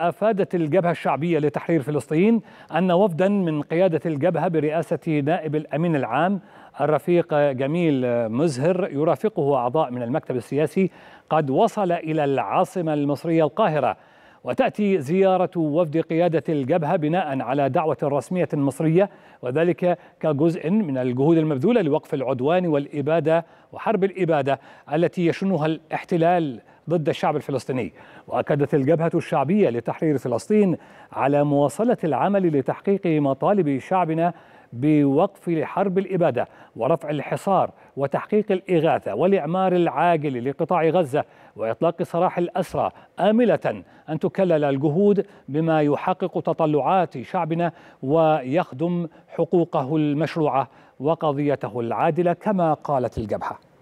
أفادت الجبهة الشعبية لتحرير فلسطين أن وفدا من قيادة الجبهة برئاسة نائب الأمين العام الرفيق جميل مزهر يرافقه أعضاء من المكتب السياسي قد وصل إلى العاصمة المصرية القاهرة وتأتي زيارة وفد قيادة الجبهة بناء على دعوة رسمية مصرية وذلك كجزء من الجهود المبذولة لوقف العدوان والإبادة وحرب الإبادة التي يشنها الاحتلال ضد الشعب الفلسطيني وأكدت الجبهة الشعبية لتحرير فلسطين على مواصلة العمل لتحقيق مطالب شعبنا بوقف حرب الإبادة ورفع الحصار وتحقيق الإغاثة والإعمار العاجل لقطاع غزة وإطلاق سراح الأسرى آملة أن تكلل الجهود بما يحقق تطلعات شعبنا ويخدم حقوقه المشروعة وقضيته العادلة كما قالت الجبهة